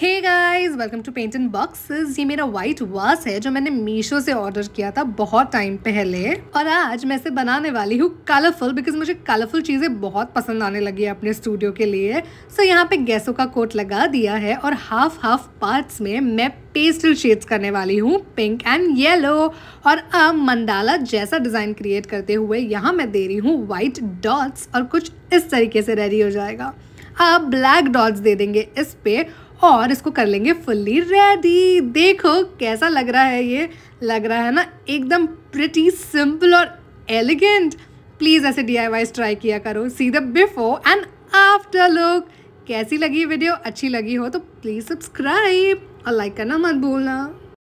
hey guys welcome to paint in boxes ये मेरा white वास है जो मैंने मीशो से ऑर्डर किया था बहुत टाइम पहले और आज मैं इसे बनाने वाली हूँ कलरफुल बिकॉज मुझे कलरफुल चीज़ें बहुत पसंद आने लगी है अपने स्टूडियो के लिए सो so, यहाँ पे गैसों का कोट लगा दिया है और हाफ हाफ पार्ट्स में मैं पेस्टल शेड्स करने वाली हूँ पिंक एंड येलो और अब मंडाला जैसा डिज़ाइन क्रिएट करते हुए यहाँ मैं दे रही हूँ वाइट डॉट्स और कुछ इस तरीके से रेडी हो जाएगा आप ब्लैक डॉट्स दे देंगे इस पे और इसको कर लेंगे फुल्ली रेडी देखो कैसा लग रहा है ये लग रहा है ना एकदम प्रिटी सिंपल और एलिगेंट प्लीज़ ऐसे डी आई वाइज ट्राई किया करो see the before and after look कैसी लगी वीडियो अच्छी लगी हो तो प्लीज़ सब्सक्राइब और लाइक करना मत भूलना